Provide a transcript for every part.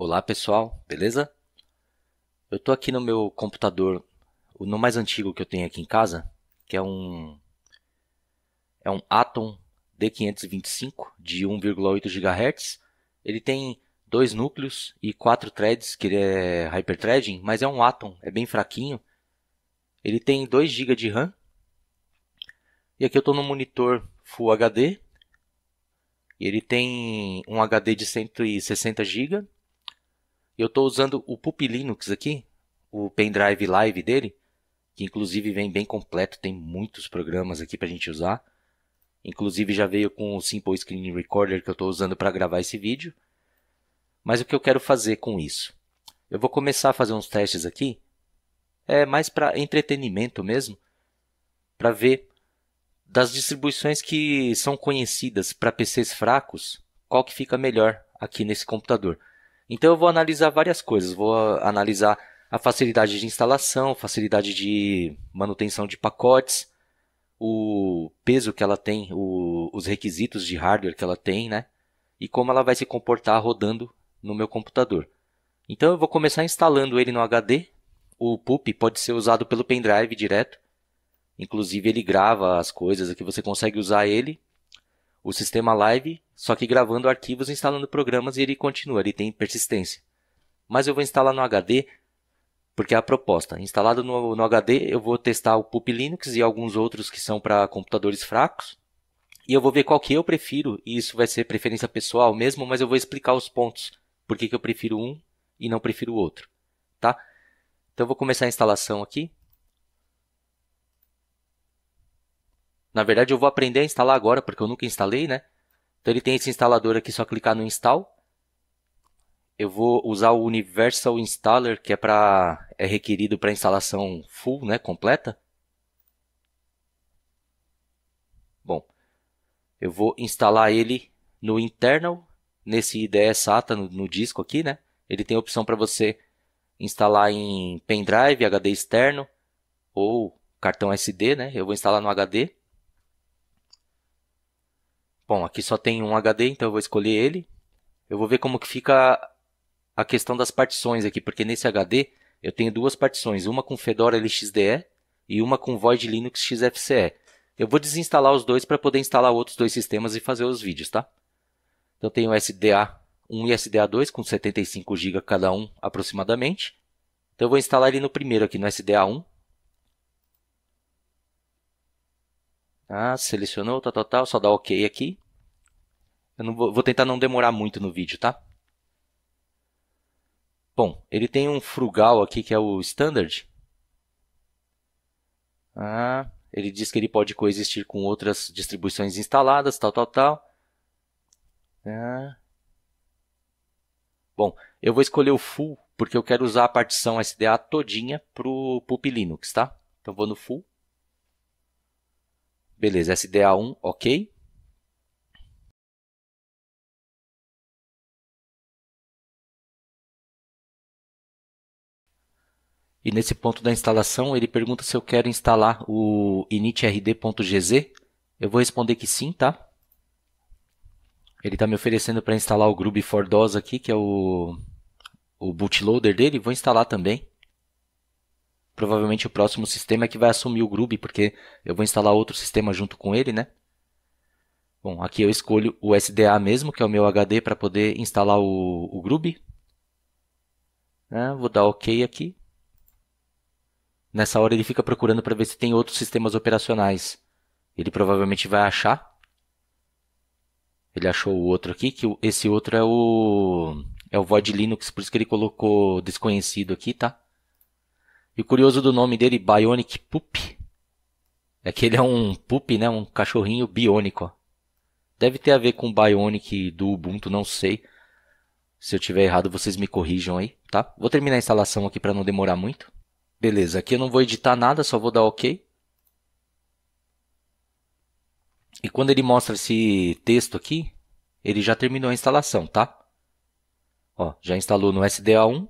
Olá pessoal, beleza? Eu estou aqui no meu computador, o no mais antigo que eu tenho aqui em casa, que é um é um Atom D525 de 1,8 GHz. Ele tem dois núcleos e quatro threads, que ele é hyperthreading, mas é um Atom, é bem fraquinho. Ele tem 2 GB de RAM. E aqui eu estou no monitor Full HD. Ele tem um HD de 160 GB eu estou usando o Pup Linux aqui, o pendrive live dele, que inclusive vem bem completo, tem muitos programas aqui para a gente usar. Inclusive já veio com o Simple Screen Recorder que eu estou usando para gravar esse vídeo. Mas o que eu quero fazer com isso? Eu vou começar a fazer uns testes aqui, é mais para entretenimento mesmo, para ver das distribuições que são conhecidas para PCs fracos, qual que fica melhor aqui nesse computador. Então eu vou analisar várias coisas. Vou ah, analisar a facilidade de instalação, facilidade de manutenção de pacotes, o peso que ela tem, o, os requisitos de hardware que ela tem, né? E como ela vai se comportar rodando no meu computador. Então eu vou começar instalando ele no HD. O PUP pode ser usado pelo pendrive direto. Inclusive ele grava as coisas aqui, você consegue usar ele o sistema live, só que gravando arquivos instalando programas e ele continua, ele tem persistência. Mas eu vou instalar no HD, porque é a proposta. Instalado no, no HD, eu vou testar o PUP Linux e alguns outros que são para computadores fracos. E eu vou ver qual que eu prefiro, e isso vai ser preferência pessoal mesmo, mas eu vou explicar os pontos. Por que, que eu prefiro um e não prefiro o outro, tá? Então, eu vou começar a instalação aqui. Na verdade, eu vou aprender a instalar agora, porque eu nunca instalei, né? Então ele tem esse instalador aqui, só clicar no install. Eu vou usar o Universal Installer, que é, pra, é requerido para instalação full, né, completa. Bom, eu vou instalar ele no internal, nesse IDE SATA, no, no disco aqui, né? Ele tem a opção para você instalar em pendrive, HD externo ou cartão SD, né? Eu vou instalar no HD. Bom, aqui só tem um HD, então eu vou escolher ele. Eu vou ver como que fica a questão das partições aqui, porque nesse HD eu tenho duas partições, uma com Fedora LXDE e uma com Void Linux XFCE. Eu vou desinstalar os dois para poder instalar outros dois sistemas e fazer os vídeos, tá? Então tenho SDA 1 e SDA 2 com 75 GB cada um aproximadamente. Então eu vou instalar ele no primeiro aqui no SDA 1 Ah, selecionou, tal, tal, tal. só dá OK aqui. Eu não vou, vou tentar não demorar muito no vídeo, tá? Bom, ele tem um frugal aqui que é o standard. Ah, ele diz que ele pode coexistir com outras distribuições instaladas, tal, tal, tal. Ah. Bom, eu vou escolher o full porque eu quero usar a partição SDA todinha para o Linux, tá? Então vou no full. Beleza, SDA1, ok. E nesse ponto da instalação, ele pergunta se eu quero instalar o initrd.gz. Eu vou responder que sim, tá? Ele está me oferecendo para instalar o Groove for DOS aqui, que é o, o bootloader dele. Vou instalar também provavelmente o próximo sistema é que vai assumir o Groove, porque eu vou instalar outro sistema junto com ele, né? Bom, aqui eu escolho o SDA mesmo, que é o meu HD, para poder instalar o, o Groove. Né? Vou dar OK aqui. Nessa hora ele fica procurando para ver se tem outros sistemas operacionais. Ele provavelmente vai achar. Ele achou o outro aqui, que esse outro é o é o Void Linux, por isso que ele colocou desconhecido aqui, tá? E o curioso do nome dele, Bionic Poop, é que ele é um poop, né? Um cachorrinho biônico. Deve ter a ver com o Bionic do Ubuntu, não sei. Se eu tiver errado, vocês me corrijam aí, tá? Vou terminar a instalação aqui para não demorar muito. Beleza, aqui eu não vou editar nada, só vou dar OK. E quando ele mostra esse texto aqui, ele já terminou a instalação, tá? Ó, já instalou no SDA1,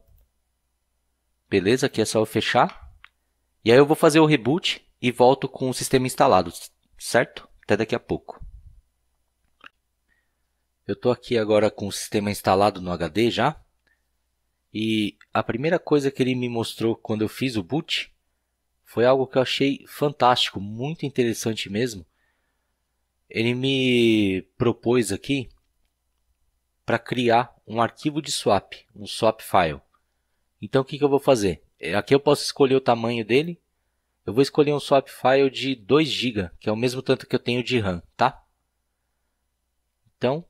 Beleza, aqui é só eu fechar. E aí eu vou fazer o reboot e volto com o sistema instalado, certo? Até daqui a pouco. Eu estou aqui agora com o sistema instalado no HD já. E a primeira coisa que ele me mostrou quando eu fiz o boot foi algo que eu achei fantástico, muito interessante mesmo. Ele me propôs aqui para criar um arquivo de swap, um swap file. Então o que, que eu vou fazer? É, aqui eu posso escolher o tamanho dele. Eu vou escolher um swap file de 2 GB, que é o mesmo tanto que eu tenho de RAM, tá? Então,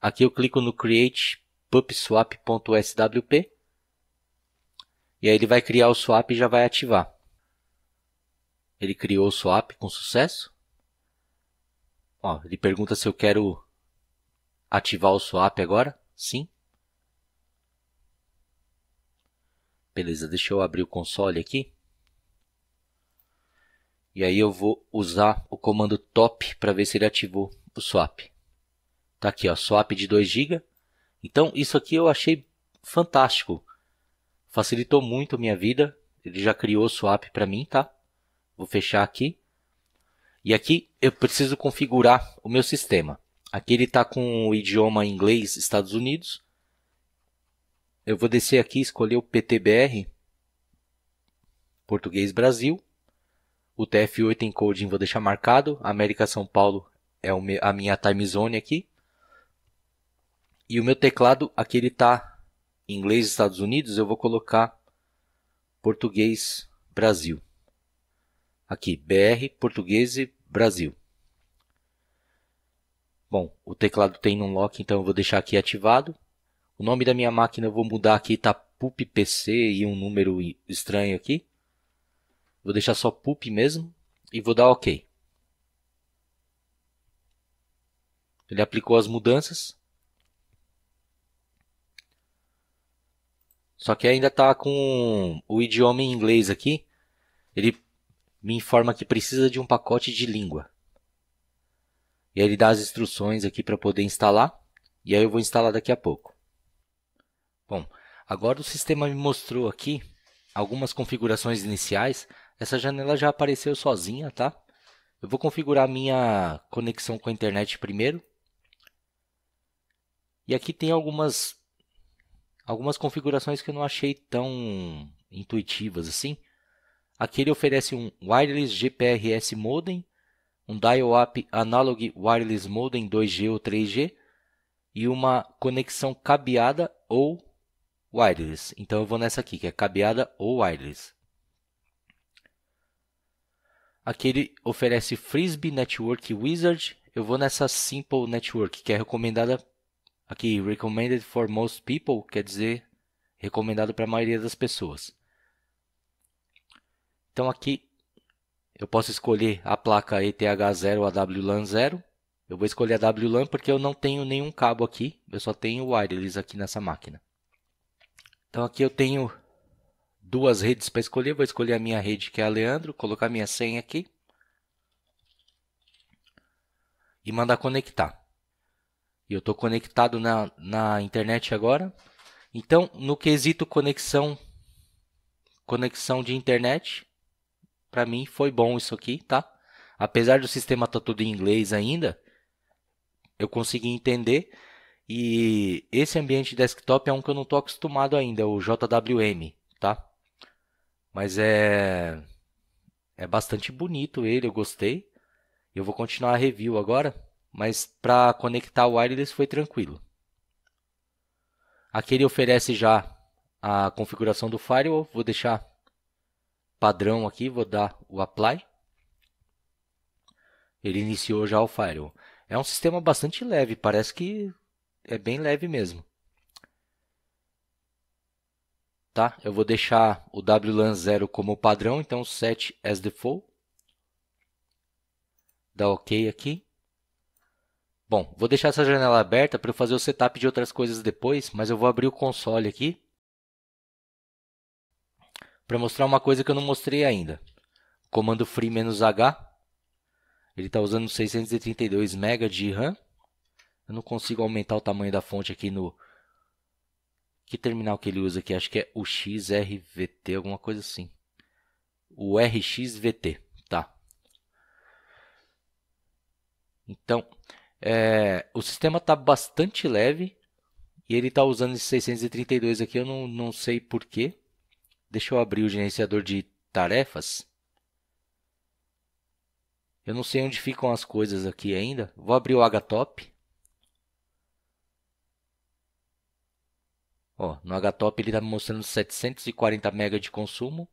aqui eu clico no create pupswap.swp e aí ele vai criar o swap e já vai ativar. Ele criou o swap com sucesso. Ó, ele pergunta se eu quero ativar o swap agora. Sim. Beleza, deixa eu abrir o console aqui. E aí eu vou usar o comando top para ver se ele ativou o swap. Tá aqui, ó, swap de 2 GB. Então, isso aqui eu achei fantástico. Facilitou muito a minha vida. Ele já criou o swap para mim, tá? Vou fechar aqui. E aqui eu preciso configurar o meu sistema. Aqui ele está com o idioma inglês Estados Unidos eu vou descer aqui e escolher o PTBR, Português Brasil. O TF8 encoding vou deixar marcado. América São Paulo é a minha time zone aqui. E o meu teclado, aqui ele está em inglês Estados Unidos, eu vou colocar português Brasil. Aqui, BR, português e Brasil. Bom, o teclado tem um lock, então eu vou deixar aqui ativado. O nome da minha máquina eu vou mudar aqui, tá PUP PC e um número estranho aqui. Vou deixar só PUP mesmo e vou dar OK. Ele aplicou as mudanças. Só que ainda está com o idioma em inglês aqui. Ele me informa que precisa de um pacote de língua. E aí ele dá as instruções aqui para poder instalar. E aí eu vou instalar daqui a pouco. Bom, agora o sistema me mostrou aqui algumas configurações iniciais. Essa janela já apareceu sozinha, tá? Eu vou configurar a minha conexão com a internet primeiro. E aqui tem algumas algumas configurações que eu não achei tão intuitivas assim. Aqui ele oferece um Wireless GPRS Modem, um Dial-Up Analog Wireless Modem 2G ou 3G e uma conexão cabeada ou wireless. Então eu vou nessa aqui, que é cabeada ou wireless. Aqui ele oferece Frisbee Network Wizard. Eu vou nessa Simple Network, que é recomendada aqui, recommended for most people, quer dizer recomendado para a maioria das pessoas. Então aqui eu posso escolher a placa ETH0 a WLAN 0. Eu vou escolher a WLAN porque eu não tenho nenhum cabo aqui, eu só tenho wireless aqui nessa máquina. Então aqui eu tenho duas redes para escolher. Vou escolher a minha rede, que é a Leandro, colocar minha senha aqui. E mandar conectar. E eu estou conectado na, na internet agora. Então, no quesito conexão, conexão de internet, para mim foi bom isso aqui, tá? Apesar do sistema estar tá tudo em inglês ainda, eu consegui entender e esse ambiente desktop é um que eu não estou acostumado ainda, o JWM, tá? Mas é é bastante bonito ele, eu gostei. Eu vou continuar a review agora, mas para conectar o wireless foi tranquilo. Aqui ele oferece já a configuração do firewall, vou deixar padrão aqui, vou dar o apply. Ele iniciou já o firewall. É um sistema bastante leve, parece que é bem leve mesmo. Tá? Eu vou deixar o WLAN 0 como padrão, então set as default. Dá OK aqui. Bom, vou deixar essa janela aberta para eu fazer o setup de outras coisas depois, mas eu vou abrir o console aqui para mostrar uma coisa que eu não mostrei ainda. Comando free-h, ele está usando 632 MB de RAM. Eu não consigo aumentar o tamanho da fonte aqui no... Que terminal que ele usa aqui? Acho que é o XRVT, alguma coisa assim. O RXVT, tá. Então, é, o sistema está bastante leve. E ele está usando esse 632 aqui, eu não, não sei porquê. Deixa eu abrir o gerenciador de tarefas. Eu não sei onde ficam as coisas aqui ainda. Vou abrir o HTOP. Ó, no HTOP ele está me mostrando 740 MB de consumo.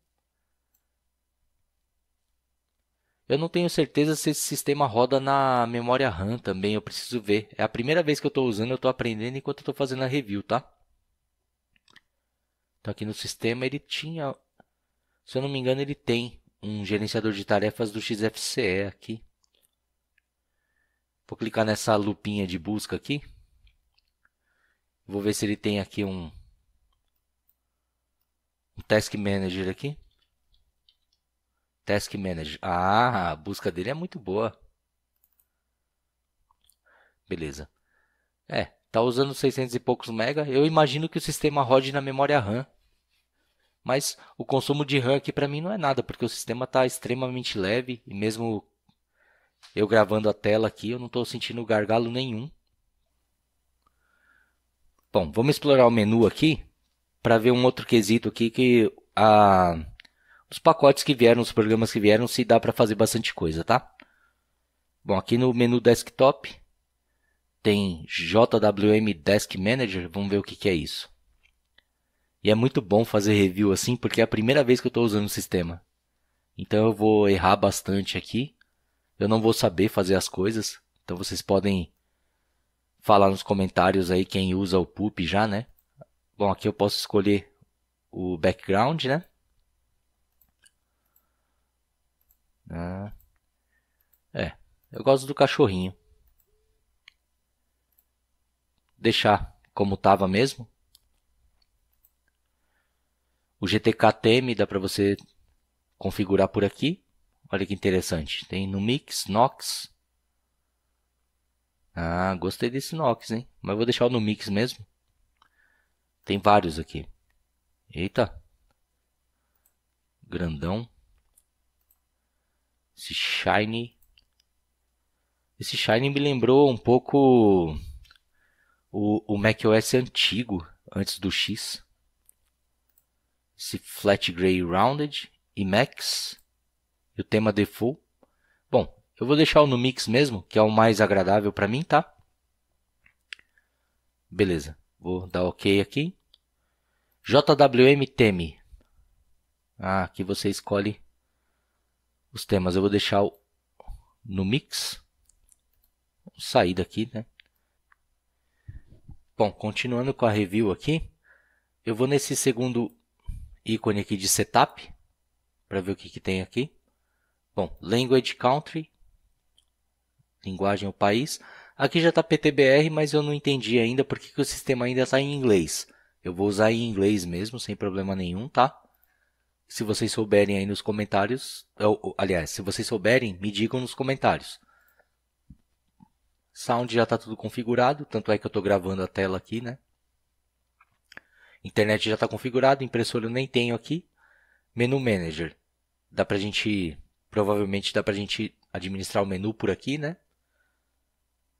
Eu não tenho certeza se esse sistema roda na memória RAM também, eu preciso ver. É a primeira vez que eu estou usando, eu estou aprendendo enquanto estou fazendo a review, tá? Então aqui no sistema ele tinha, se eu não me engano, ele tem um gerenciador de tarefas do XFCE aqui. Vou clicar nessa lupinha de busca aqui. Vou ver se ele tem aqui um, um Task Manager aqui. Task Manager. Ah, a busca dele é muito boa. Beleza. É, tá usando 600 e poucos mega. Eu imagino que o sistema rode na memória RAM. Mas o consumo de RAM aqui para mim não é nada, porque o sistema está extremamente leve e mesmo eu gravando a tela aqui, eu não estou sentindo gargalo nenhum. Bom, vamos explorar o menu aqui para ver um outro quesito aqui que a, os pacotes que vieram, os programas que vieram, se dá para fazer bastante coisa, tá? Bom, aqui no menu desktop tem JWM Desk Manager, vamos ver o que, que é isso. E é muito bom fazer review assim, porque é a primeira vez que eu estou usando o sistema. Então eu vou errar bastante aqui. Eu não vou saber fazer as coisas, então vocês podem falar nos comentários aí quem usa o Pup já, né? Bom, aqui eu posso escolher o background, né? Ah, é, eu gosto do cachorrinho. Deixar como tava mesmo. O GTK-TM dá para você configurar por aqui. Olha que interessante. Tem no Mix, Nox, ah, gostei desse Nox, hein? Mas vou deixar no mix mesmo. Tem vários aqui. Eita. Grandão. Esse Shiny. Esse Shiny me lembrou um pouco o, o macOS antigo, antes do X. Esse Flat Gray Rounded e Max. E o tema Default. Eu vou deixar o no mix mesmo, que é o mais agradável para mim, tá? Beleza. Vou dar OK aqui. JWM Teme. Ah, aqui você escolhe os temas. Eu vou deixar o, no mix. Vou sair daqui, né? Bom, continuando com a review aqui, eu vou nesse segundo ícone aqui de setup para ver o que, que tem aqui. Bom, language country, linguagem, o país. Aqui já está PTBR, mas eu não entendi ainda porque que o sistema ainda está em inglês. Eu vou usar em inglês mesmo, sem problema nenhum, tá? Se vocês souberem aí nos comentários, aliás, se vocês souberem, me digam nos comentários. Sound já está tudo configurado, tanto é que eu estou gravando a tela aqui, né? Internet já está configurado, impressora eu nem tenho aqui. Menu Manager, dá para gente, provavelmente dá para gente administrar o menu por aqui, né?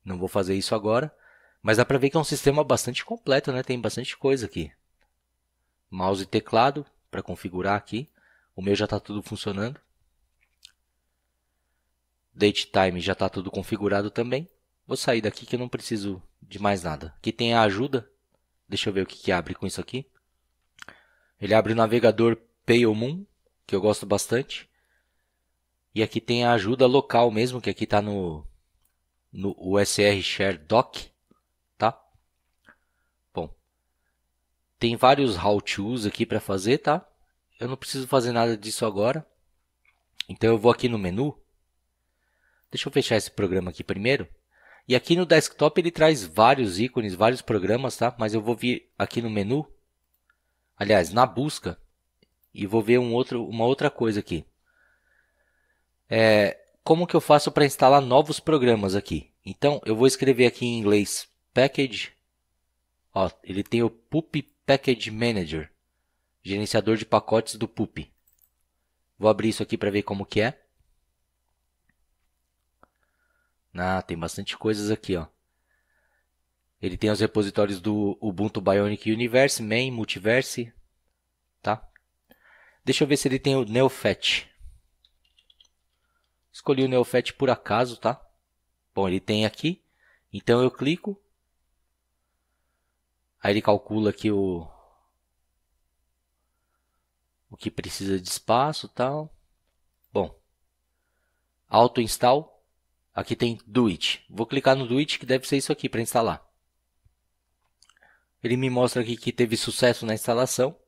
Não vou fazer isso agora, mas dá para ver que é um sistema bastante completo, né? Tem bastante coisa aqui. Mouse e teclado para configurar aqui. O meu já está tudo funcionando. Date time já está tudo configurado também. Vou sair daqui que eu não preciso de mais nada. Aqui tem a ajuda. Deixa eu ver o que, que abre com isso aqui. Ele abre o navegador Pale que eu gosto bastante. E aqui tem a ajuda local mesmo, que aqui está no, no USR Share Doc, tá? Bom, tem vários how-tos aqui para fazer, tá? Eu não preciso fazer nada disso agora. Então eu vou aqui no menu. Deixa eu fechar esse programa aqui primeiro. E aqui no desktop ele traz vários ícones, vários programas, tá? Mas eu vou vir aqui no menu, aliás, na busca, e vou ver um outro, uma outra coisa aqui. É, como que eu faço para instalar novos programas aqui? Então, eu vou escrever aqui em inglês package. Ó, ele tem o PUP Package Manager, gerenciador de pacotes do PUP. Vou abrir isso aqui para ver como que é. Ah, tem bastante coisas aqui, ó. Ele tem os repositórios do Ubuntu Bionic Universe, Main, Multiverse, tá? Deixa eu ver se ele tem o Neofetch. Escolhi o Neofet por acaso, tá? Bom, ele tem aqui. Então eu clico. Aí ele calcula aqui o o que precisa de espaço, tal. Bom. Auto install. Aqui tem do it. Vou clicar no do it que deve ser isso aqui para instalar. Ele me mostra aqui que teve sucesso na instalação.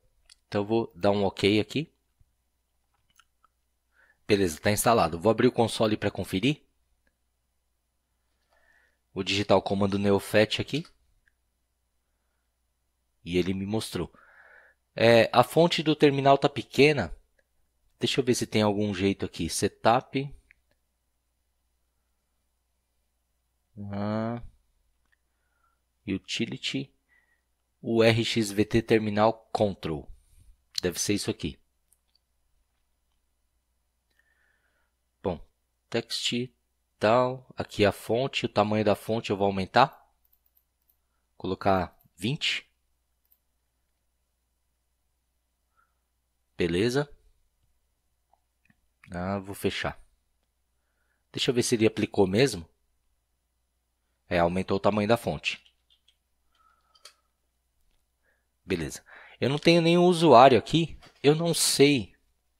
Então eu vou dar um OK aqui. Beleza, está instalado. Vou abrir o console para conferir. Vou digitar o comando neofet aqui. E ele me mostrou. É, a fonte do terminal tá pequena. Deixa eu ver se tem algum jeito aqui. Setup. Ah. Utility. O RXVT Terminal Control. Deve ser isso aqui. text tal. Aqui a fonte, o tamanho da fonte eu vou aumentar. Colocar 20. Beleza. Ah, vou fechar. Deixa eu ver se ele aplicou mesmo. É, aumentou o tamanho da fonte. Beleza. Eu não tenho nenhum usuário aqui. Eu não sei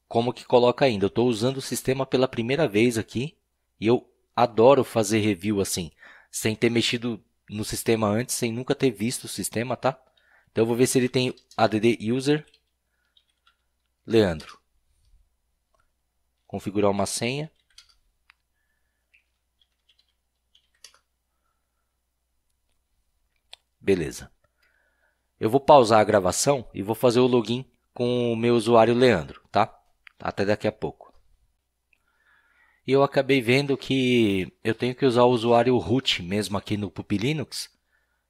como que coloca ainda. Eu estou usando o sistema pela primeira vez aqui e eu adoro fazer review assim, sem ter mexido no sistema antes, sem nunca ter visto o sistema, tá? Então eu vou ver se ele tem add user Leandro. Configurar uma senha. Beleza. Eu vou pausar a gravação e vou fazer o login com o meu usuário Leandro, tá? Até daqui a pouco. E eu acabei vendo que eu tenho que usar o usuário root mesmo aqui no Pup Linux.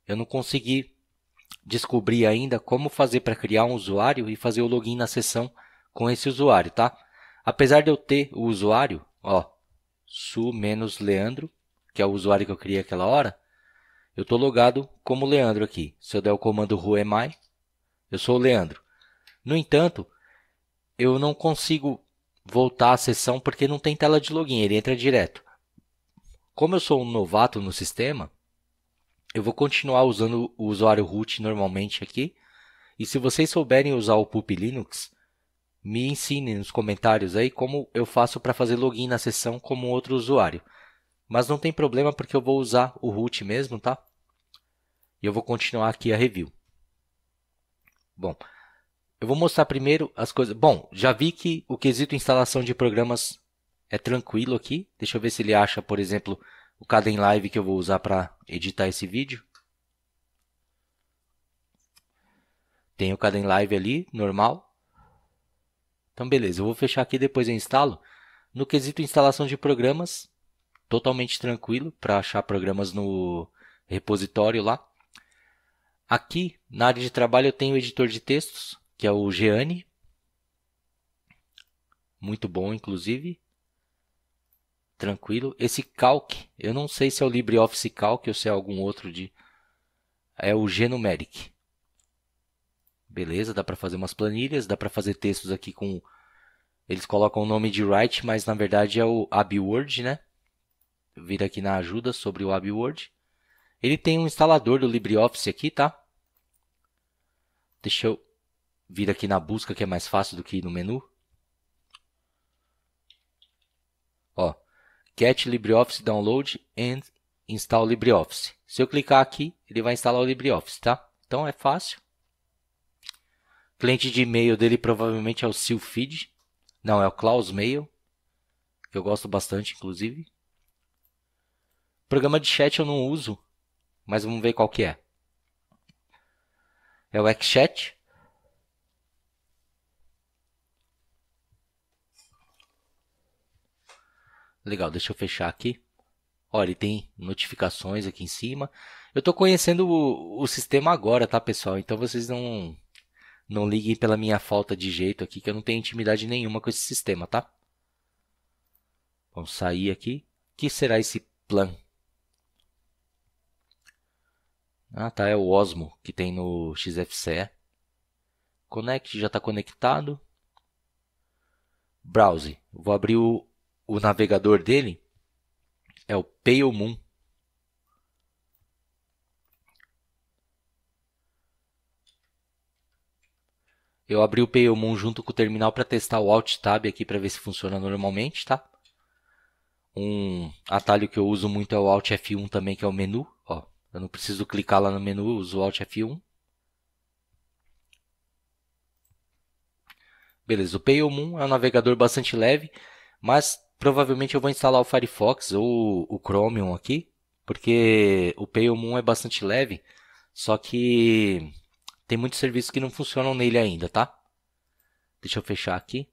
Eu não consegui descobrir ainda como fazer para criar um usuário e fazer o login na sessão com esse usuário, tá? Apesar de eu ter o usuário, ó, su-leandro, que é o usuário que eu criei aquela hora, eu estou logado como Leandro aqui. Se eu der o comando whoami, eu sou o Leandro. No entanto, eu não consigo voltar à sessão porque não tem tela de login, ele entra direto. Como eu sou um novato no sistema, eu vou continuar usando o usuário root normalmente aqui. E se vocês souberem usar o Pup Linux, me ensinem nos comentários aí como eu faço para fazer login na sessão como outro usuário. Mas não tem problema porque eu vou usar o root mesmo, tá? E eu vou continuar aqui a review. Bom, eu vou mostrar primeiro as coisas. Bom, já vi que o quesito instalação de programas é tranquilo aqui. Deixa eu ver se ele acha, por exemplo, o Caden Live que eu vou usar para editar esse vídeo. Tem o Caden Live ali, normal. Então, beleza. Eu vou fechar aqui, depois eu instalo. No quesito instalação de programas, totalmente tranquilo para achar programas no repositório lá. Aqui, na área de trabalho, eu tenho o editor de textos que é o Geane. Muito bom, inclusive. Tranquilo. Esse Calc, eu não sei se é o LibreOffice Calc ou se é algum outro de... É o Genumeric. Beleza, dá para fazer umas planilhas, dá para fazer textos aqui com... Eles colocam o nome de Write, mas na verdade é o AbiWord, né? Vira aqui na ajuda sobre o AbiWord. Ele tem um instalador do LibreOffice aqui, tá? Deixa eu vir aqui na busca que é mais fácil do que ir no menu. Ó, get LibreOffice download and install LibreOffice. Se eu clicar aqui, ele vai instalar o LibreOffice, tá? Então é fácil. cliente de e-mail dele provavelmente é o Silfid. Não, é o Klaus Mail, que eu gosto bastante, inclusive. Programa de chat eu não uso, mas vamos ver qual que é. É o Xchat. Legal, deixa eu fechar aqui. Olha, ele tem notificações aqui em cima. Eu estou conhecendo o, o, sistema agora, tá, pessoal? Então vocês não não liguem pela minha falta de jeito aqui, que eu não tenho intimidade nenhuma com esse sistema, tá? Vamos sair aqui. O que será esse plan? Ah, tá, é o Osmo que tem no XFCE. Connect já está conectado. Browse. Vou abrir o o navegador dele é o Pale Moon. Eu abri o Payomon junto com o terminal para testar o Alt Tab aqui para ver se funciona normalmente, tá? Um atalho que eu uso muito é o Alt F1 também, que é o menu. Ó, eu não preciso clicar lá no menu, eu uso o Alt F1. Beleza, o Payomon é um navegador bastante leve, mas provavelmente eu vou instalar o Firefox ou o Chromium aqui, porque o Paymoon é bastante leve, só que tem muitos serviços que não funcionam nele ainda, tá? Deixa eu fechar aqui.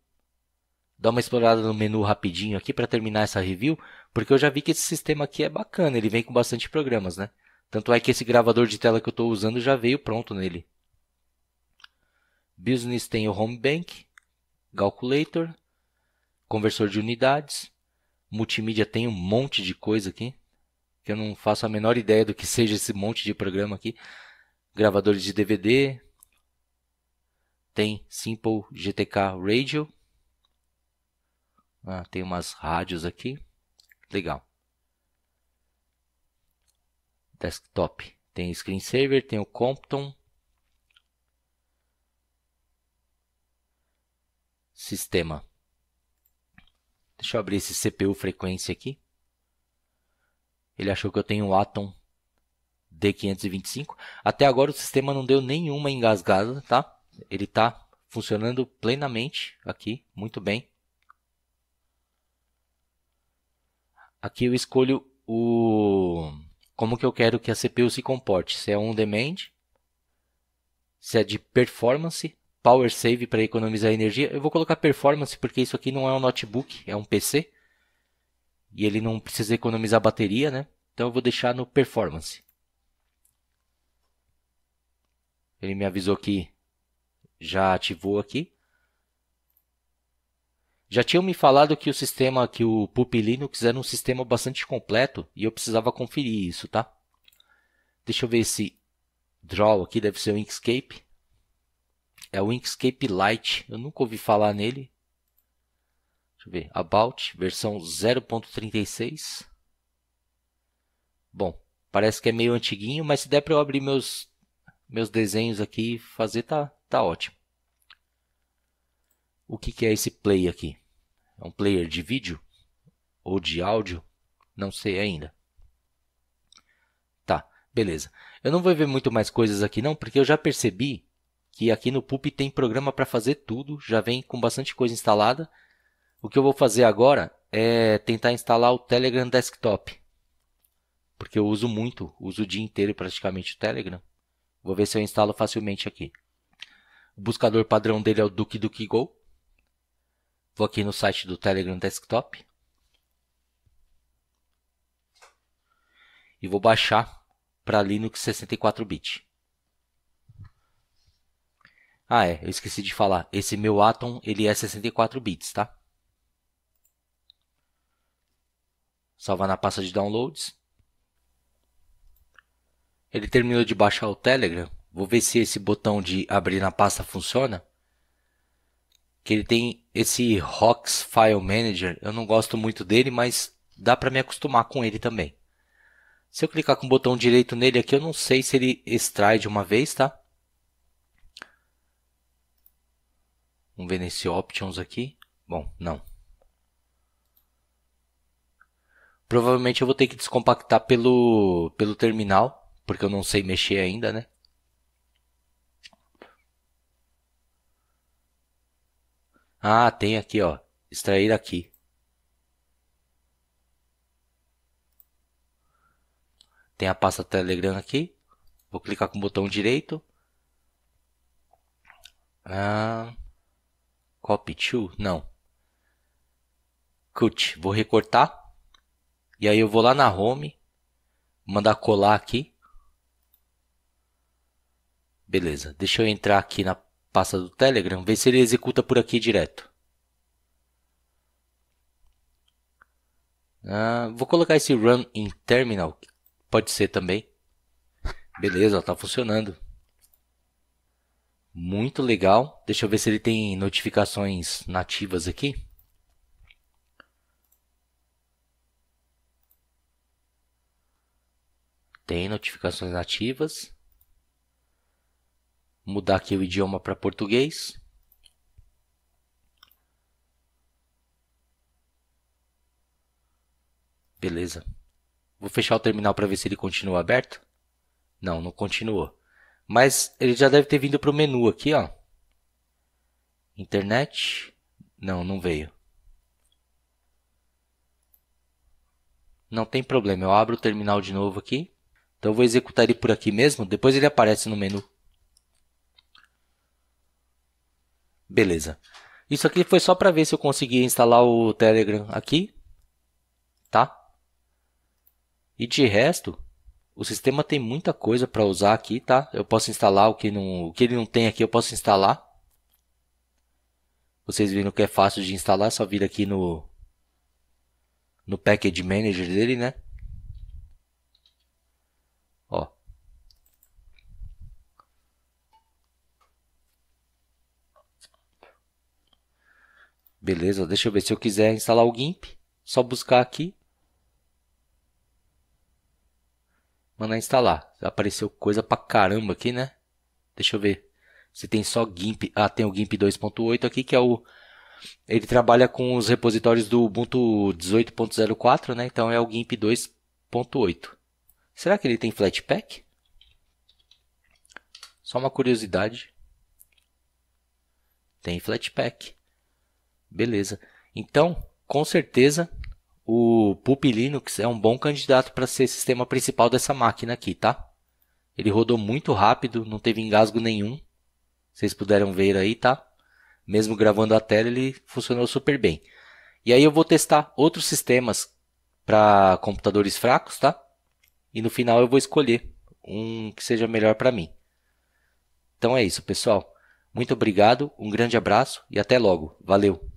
Dar uma explorada no menu rapidinho aqui para terminar essa review, porque eu já vi que esse sistema aqui é bacana, ele vem com bastante programas, né? Tanto é que esse gravador de tela que eu estou usando já veio pronto nele. Business tem o Home Bank, Calculator, conversor de unidades. Multimídia tem um monte de coisa aqui, que eu não faço a menor ideia do que seja esse monte de programa aqui. Gravadores de DVD. Tem Simple GTK Radio. Ah, tem umas rádios aqui. Legal. Desktop. Tem screensaver, tem o Compton. Sistema. Deixa eu abrir esse CPU frequência aqui. Ele achou que eu tenho um Atom D525. Até agora o sistema não deu nenhuma engasgada, tá? Ele está funcionando plenamente aqui, muito bem. Aqui eu escolho o como que eu quero que a CPU se comporte, se é on-demand, se é de performance Power Save para economizar energia. Eu vou colocar performance porque isso aqui não é um notebook, é um PC. E ele não precisa economizar bateria, né? Então eu vou deixar no performance. Ele me avisou que já ativou aqui. Já tinham me falado que o sistema, que o Pup Linux era um sistema bastante completo e eu precisava conferir isso, tá? Deixa eu ver esse draw aqui, deve ser o Inkscape. É o Inkscape Lite. Eu nunca ouvi falar nele. Deixa eu ver. About, versão 0.36. Bom, parece que é meio antiguinho, mas se der para eu abrir meus, meus desenhos aqui e fazer, tá, tá ótimo. O que, que é esse play aqui? É um player de vídeo? Ou de áudio? Não sei ainda. Tá, beleza. Eu não vou ver muito mais coisas aqui não, porque eu já percebi que aqui no PUP tem programa para fazer tudo, já vem com bastante coisa instalada. O que eu vou fazer agora é tentar instalar o Telegram Desktop, porque eu uso muito, uso o dia inteiro praticamente o Telegram. Vou ver se eu instalo facilmente aqui. O buscador padrão dele é o Go. Vou aqui no site do Telegram Desktop. E vou baixar para Linux 64-bit. Ah, é, eu esqueci de falar. Esse meu Atom, ele é 64 bits, tá? Salvar na pasta de downloads. Ele terminou de baixar o Telegram. Vou ver se esse botão de abrir na pasta funciona. Que ele tem esse Rox File Manager. Eu não gosto muito dele, mas dá para me acostumar com ele também. Se eu clicar com o botão direito nele aqui, eu não sei se ele extrai de uma vez, tá? Vamos ver nesse options aqui. Bom, não. Provavelmente eu vou ter que descompactar pelo, pelo terminal, porque eu não sei mexer ainda, né? Ah, tem aqui, ó. Extrair aqui. Tem a pasta Telegram aqui. Vou clicar com o botão direito. Ah... Copy to? Não. Cut. Vou recortar. E aí eu vou lá na home. Mandar colar aqui. Beleza. Deixa eu entrar aqui na pasta do Telegram. Ver se ele executa por aqui direto. Ah, vou colocar esse run em terminal. Pode ser também. Beleza, está tá funcionando. Muito legal. Deixa eu ver se ele tem notificações nativas aqui. Tem notificações nativas. Mudar aqui o idioma para português. Beleza. Vou fechar o terminal para ver se ele continua aberto. Não, não continuou. Mas ele já deve ter vindo para o menu aqui, ó. Internet. Não, não veio. Não tem problema, eu abro o terminal de novo aqui. Então eu vou executar ele por aqui mesmo, depois ele aparece no menu. Beleza. Isso aqui foi só para ver se eu conseguia instalar o Telegram aqui, tá? E de resto, o sistema tem muita coisa para usar aqui, tá? Eu posso instalar o que, não, o que ele não tem aqui, eu posso instalar. Vocês viram que é fácil de instalar, é só vir aqui no, no Package Manager dele, né? Ó. Beleza, deixa eu ver. Se eu quiser instalar o GIMP, só buscar aqui Mandar instalar. Apareceu coisa pra caramba aqui, né? Deixa eu ver. Se tem só GIMP. Ah, tem o GIMP 2.8 aqui, que é o. Ele trabalha com os repositórios do Ubuntu 18.04, né? Então é o GIMP 2.8. Será que ele tem Flatpak? Só uma curiosidade. Tem Flatpak. Beleza. Então, com certeza, o Pup Linux é um bom candidato para ser sistema principal dessa máquina aqui, tá? Ele rodou muito rápido, não teve engasgo nenhum. Vocês puderam ver aí, tá? Mesmo gravando a tela, ele funcionou super bem. E aí eu vou testar outros sistemas para computadores fracos, tá? E no final eu vou escolher um que seja melhor para mim. Então é isso, pessoal. Muito obrigado, um grande abraço e até logo. Valeu!